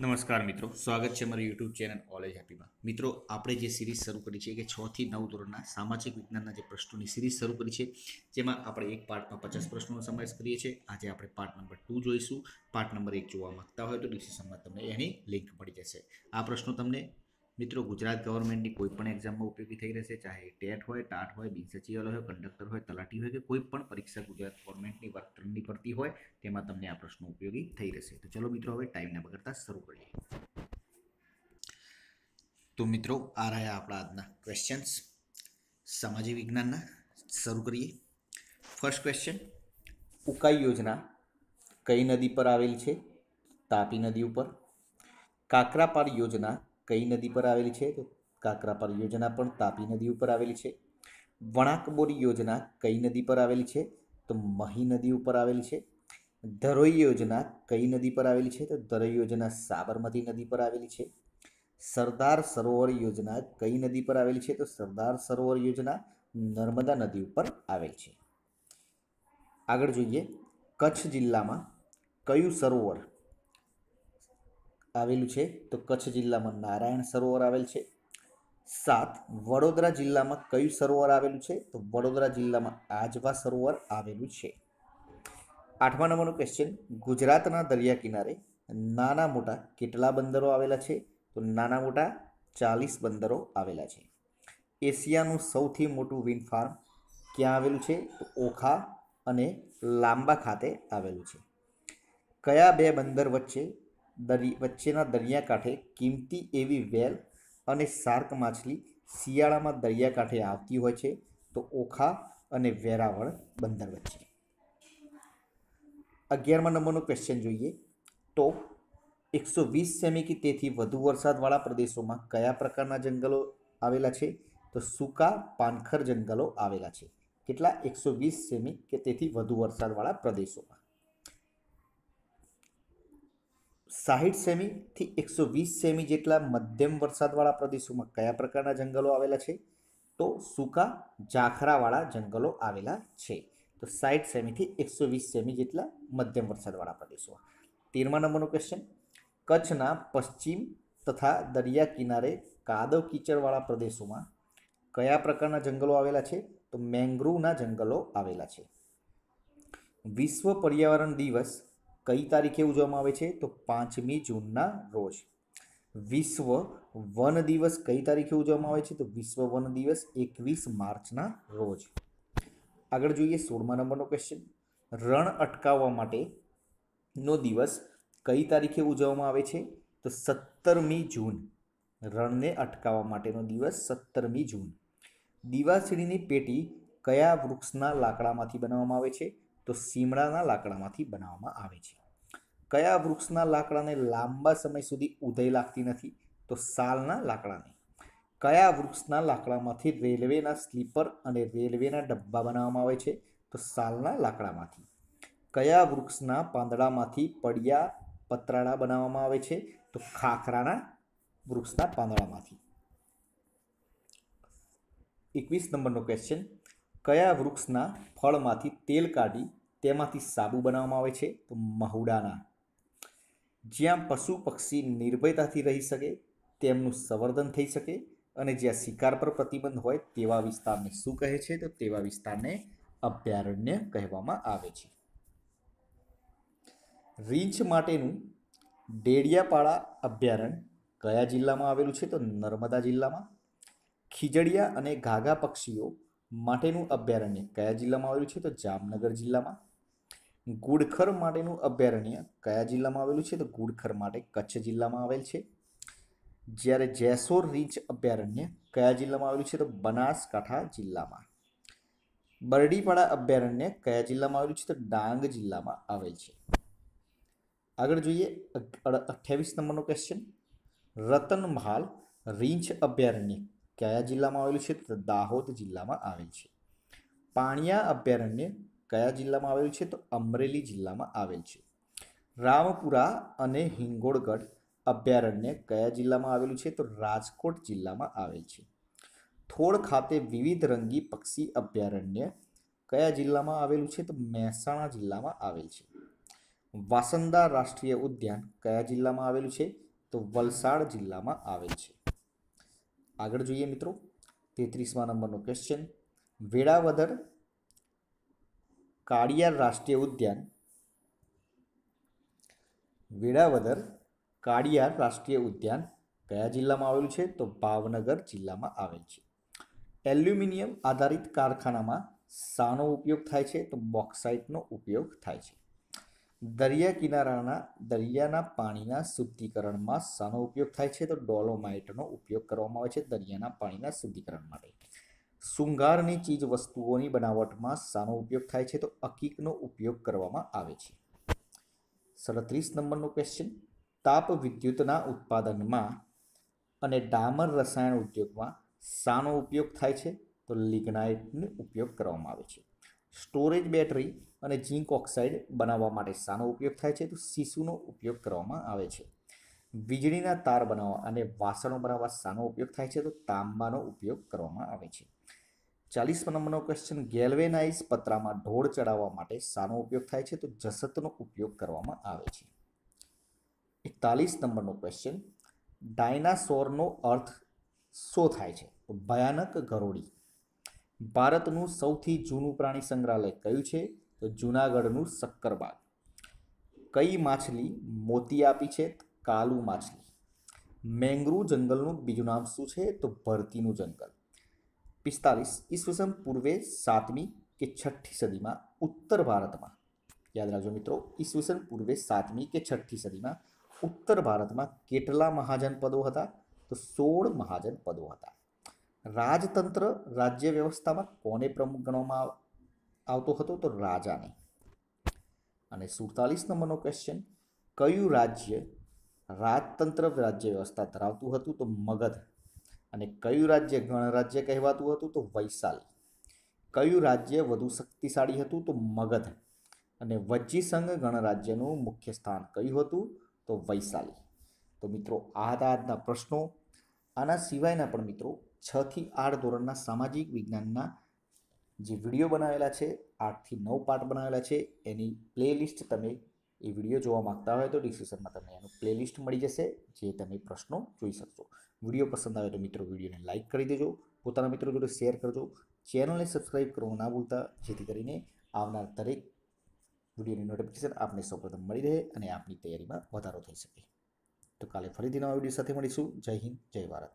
નમસ્કાર મિત્રો સ્વાગત છે મારી યુટ્યુબ ચેનલ ઓલેજ હેપીમાં મિત્રો આપણે જે સિરીઝ શરૂ કરી છે કે છથી નવ ધોરણના સામાજિક વિજ્ઞાનના જે પ્રશ્નોની સિરીઝ શરૂ કરી છે જેમાં આપણે એક પાર્ટમાં પચાસ પ્રશ્નોનો સમાવેશ કરીએ છીએ આજે આપણે પાર્ટ નંબર ટુ જોઈશું પાર્ટ નંબર એક જોવા માંગતા હોય તો ડિસ્ક્રિપ્શનમાં તમને એની લિંક મળી જશે આ પ્રશ્નો તમને મિત્રો ગુજરાત ગવર્મેન્ટની કોઈ પણ એક્ઝામમાં ઉપયોગી થઈ રહેશે ચાહે ટેટ હોય ટાટ હોય બિન સચિવાલય હોય કંડક્ટર હોય તલાટી હોય કે કોઈ પણ પરીક્ષા ગુજરાત ગવર્મેન્ટની વર્તનની પડતી હોય તેમાં તમને આ પ્રશ્નો ઉપયોગી થઈ રહેશે તો ચલો મિત્રો હવે ટાઈમને બગડતા શરૂ કરીએ તો મિત્રો આ રહ્યા આપણા આજના ક્વેશ્ચન્સ સામાજિક વિજ્ઞાનના શરૂ કરીએ ફર્સ્ટ ક્વેશ્ચન ઉકાઈ યોજના કઈ નદી પર આવેલી છે તાપી નદી ઉપર કાકરાપાર યોજના કઈ નદી પર આવેલી છે તો કાકરાપાર યોજના પણ તાપી નદી ઉપર આવેલી છે વણાકબોરી યોજના કઈ નદી પર આવેલી છે તો મહી નદી ઉપર આવેલી છે ધરોઈ યોજના કઈ નદી પર આવેલી છે તો ધરોઈ યોજના સાબરમતી નદી પર આવેલી છે સરદાર સરોવર યોજના કઈ નદી પર આવેલી છે તો સરદાર સરોવર યોજના નર્મદા નદી ઉપર આવેલ છે આગળ જોઈએ કચ્છ જિલ્લામાં કયું સરોવર આવેલું છે તો કચ્છ જિલ્લામાં નારાયણ સરોવર આવેલ છે સાત વડોદરા જિલ્લામાં કયું સરોવર આવેલું છે તો વડોદરા જિલ્લામાં આજવા સરોવર આવેલું છે આઠમા નંબરનું ક્વેશ્ચન ગુજરાતના દરિયા કિનારે નાના મોટા કેટલા બંદરો આવેલા છે તો નાના મોટા ચાલીસ બંદરો આવેલા છે એશિયાનું સૌથી મોટું વિન્ડ ક્યાં આવેલું છે તો ઓખા અને લાંબા ખાતે આવેલું છે કયા બે બંદર વચ્ચે દરિયા વચ્ચેના દરિયાકાંઠે કિંમતી એવી વેલ અને શાર્ક માછલી શિયાળામાં દરિયાકાંઠે આવતી હોય છે તો ઓખા અને વેરાવળ બંદર વચ્ચે અગિયારમા નંબરનો ક્વેશ્ચન જોઈએ તો એકસો વીસ સેમી કે તેથી વધુ વરસાદવાળા પ્રદેશોમાં કયા પ્રકારના જંગલો આવેલા છે તો સૂકા પાનખર જંગલો આવેલા છે કેટલા એકસો વીસ સેમી કે તેથી વધુ વરસાદવાળા પ્રદેશોમાં સાહીઠ સેમીથી એકસો વીસ સેમી જેટલા મધ્યમ વરસાદવાળા પ્રદેશોમાં કયા પ્રકારના જંગલો આવેલા છે તો સૂકા ઝાખરાવાળા જંગલો આવેલા છે તો સાઠ સેમીથી એકસો વીસ સેમી જેટલા મધ્યમ વરસાદવાળા પ્રદેશો તેરમા નંબરનો ક્વેશ્ચન કચ્છના પશ્ચિમ તથા દરિયા કિનારે કાદવ કીચડવાળા પ્રદેશોમાં કયા પ્રકારના જંગલો આવેલા છે તો મેંગ્રુવના જંગલો આવેલા છે વિશ્વ પર્યાવરણ દિવસ કઈ તારીખે ઉજવવામાં આવે છે તો પાંચમી જૂનના રોજ વિશ્વ વન દિવસ કઈ તારીખે ઉજવવામાં આવે છે તો વિશ્વ વન દિવસ એકવીસ માર્ચના રોજ આગળ જોઈએ સોળમા નંબરનો ક્વેશ્ચન રણ અટકાવવા માટેનો દિવસ કઈ તારીખે ઉજવવામાં આવે છે તો સત્તરમી જૂન રણને અટકાવવા માટેનો દિવસ સત્તરમી જૂન દીવાસીડીની પેટી કયા વૃક્ષના લાકડામાંથી બનાવવામાં આવે છે તો સીમડાના લાકડામાંથી બનાવવામાં આવે છે કયા વૃક્ષના લાકડાને લાંબા સમય સુધી ઉદય લાગતી નથી તો સાલના લાકડાને કયા વૃક્ષના લાકડામાંથી રેલવેના સ્લીપર અને રેલવેના ડબ્બા બનાવવામાં આવે છે તો સાલના લાકડામાંથી કયા વૃક્ષના પાંદડામાંથી પડિયા પતરાળા બનાવવામાં આવે છે તો ખાખરાના વૃક્ષના પાંદડામાંથી એકવીસ નંબરનો ક્વેશ્ચન કયા વૃક્ષના ફળમાંથી તેલ કાઢી તેમાંથી સાબુ બનાવવામાં આવે છે તો મહુડાના જ્યાં પશુ પક્ષી નિર્ભયતાથી રહી શકે તેમનું સંવર્ધન થઈ શકે અને જ્યાં શિકાર પર પ્રતિબંધ હોય તેવા વિસ્તારને શું કહે છે તો તેવા વિસ્તારને અભયારણ્ય કહેવામાં આવે છે રીંછ માટેનું ડેડિયાપાડા અભયારણ્ય કયા જિલ્લામાં આવેલું છે તો નર્મદા જિલ્લામાં ખીજડિયા અને ઘાઘા પક્ષીઓ માટેનું અભયારણ્ય કયા જિલ્લામાં આવેલું છે તો જામનગર જિલ્લામાં ગુડખર માટેનું અભયારણ્ય કયા જિલ્લામાં આવેલું છે તો ગુડખર માટે કચ્છ જિલ્લામાં આવેલ છે જ્યારે જેસોર રીંચ અભયારણ્ય કયા જિલ્લામાં આવેલું છે તો બનાસકાંઠા જિલ્લામાં બરડીપાડા અભયારણ્ય કયા જિલ્લામાં આવેલું છે તો ડાંગ જિલ્લામાં આવેલ છે આગળ જોઈએ અઠ્યાવીસ નંબરનો ક્વેશ્ચન રતનમહાલ રીંછ અભયારણ્ય કયા જિલ્લામાં આવેલું છે તો દાહોદ જિલ્લામાં આવેલ છે પાણિયા અભયારણ્ય કયા જિલ્લામાં આવેલું છે તો અમરેલી જિલ્લામાં આવેલ છે રામપુરા અને હિંગોળગઢ અભયારણ્ય કયા જિલ્લામાં આવેલું છે તો રાજકોટ જિલ્લામાં આવેલ છે થોળ ખાતે વિવિધ રંગી પક્ષી અભયારણ્ય કયા જિલ્લામાં આવેલું છે તો મહેસાણા જિલ્લામાં આવેલ છે વાસંદા રાષ્ટ્રીય ઉદ્યાન કયા જિલ્લામાં આવેલું છે તો વલસાડ જિલ્લામાં આવેલ છે આગળ જોઈએ મિત્રો તેત્રીસમાં નંબરનો ક્વેશ્ચન વેળાવદર કાળિયાર રાષ્ટ્રીય ઉદ્યાન વેળાવદર કાળિયાર રાષ્ટ્રીય ઉદ્યાન કયા જિલ્લામાં આવેલું છે તો ભાવનગર જિલ્લામાં આવેલ છે એલ્યુમિનિયમ આધારિત કારખાનામાં શાનો ઉપયોગ થાય છે તો બોક્સાઇટનો ઉપયોગ થાય છે દરિયા કિનારાના દરિયાના પાણીના શુદ્ધિકરણમાં શાનો ઉપયોગ થાય છે તો ડોલોમાઇટનો ઉપયોગ કરવામાં આવે છે દરિયાના પાણીના શુદ્ધિકરણ માટે શૃંગારની ચીજ વસ્તુઓની બનાવટમાં શાનો ઉપયોગ થાય છે તો અકીકનો ઉપયોગ કરવામાં આવે છે સડત્રીસ નંબરનો ક્વેશ્ચન તાપ વિદ્યુતના ઉત્પાદનમાં અને ડામર રસાયણ ઉદ્યોગમાં શાનો ઉપયોગ થાય છે તો લિગ્નાઇટનો ઉપયોગ કરવામાં આવે છે સ્ટોરેજ બેટરી અને ઝીંક ઓક્સાઇડ બનાવવા માટે શાનો ઉપયોગ થાય છે તો સીસુનો ઉપયોગ કરવામાં આવે છે વીજળીના તાર બનાવવા અને વાસણો બનાવવા શાનો ઉપયોગ થાય છે તો તાંબાનો ઉપયોગ કરવામાં આવે છે ચાલીસ નંબરનો ક્વેશ્ચન ગેલ્વેનાઇઝ પતરામાં ઢોળ ચડાવવા માટે શાનો ઉપયોગ થાય છે તો જસતનો ઉપયોગ કરવામાં આવે છે એકતાલીસ નંબરનો ક્વેશ્ચન ડાયનાસોરનો અર્થ શો થાય છે ભયાનક ગરોળી ભારતનું સૌથી જૂનું પ્રાણી સંગ્રહાલય કયું છે તો જૂનાગઢનું શક્કરબાગ કઈ માછલી મોતી આપી છે કાલુ માછલી મેંગ્રુ જંગલનું બીજું નામ શું છે તો ભરતીનું જંગલ પિસ્તાલીસ ઈસવીસન પૂર્વે સાતમી કે છઠ્ઠી સદીમાં ઉત્તર ભારતમાં યાદ રાખજો મિત્રો ઈસવીસન પૂર્વે સાતમી કે છઠ્ઠી સદીમાં ઉત્તર ભારતમાં કેટલા મહાજન પદો હતા તો સોળ મહાજન પદો હતા રાજતંત્ર રાજ્ય વ્યવસ્થામાં કોને પ્રમુખ ગણવામાં આવતો હતો તો રાજાને અને સુડતાલીસ નંબરનો ક્વેશ્ચન કયું રાજ્ય રાજતંત્ર રાજ્ય વ્યવસ્થા ધરાવતું હતું તો મગધ અને કયું રાજ્ય ગણરાજ્ય કહેવાતું હતું તો વૈશાલી કયું રાજ્ય વધુ શક્તિશાળી હતું તો મગધ અને વજ્જી સંઘ ગણરાજ્યનું મુખ્ય સ્થાન કયું હતું તો વૈશાલી તો મિત્રો આ હતા પ્રશ્નો આના સિવાયના પણ મિત્રો છથી આઠ ધોરણના સામાજિક વિજ્ઞાનના જે વિડીયો બનાવેલા છે આઠથી નવ પાર્ટ બનાવેલા છે એની પ્લેલિસ્ટ તમે એ વિડીયો જોવા માગતા હોય તો ડિસ્ક્રિપ્શનમાં તમને એનું પ્લેલિસ્ટ મળી જશે જે તમે પ્રશ્નો જોઈ શકશો વિડીયો પસંદ આવે તો મિત્રો વિડીયોને લાઇક કરી દેજો પોતાના મિત્રો જોડે શેર કરજો ચેનલને સબસ્ક્રાઈબ કરવું ના ભૂલતા જેથી કરીને આવનાર દરેક વિડીયોની નોટિફિકેશન આપને સૌપ્રથમ મળી રહે અને આપની તૈયારીમાં વધારો થઈ શકે તો કાલે ફરીથી નવા વિડીયો સાથે મળીશું જય હિન્દ જય ભારત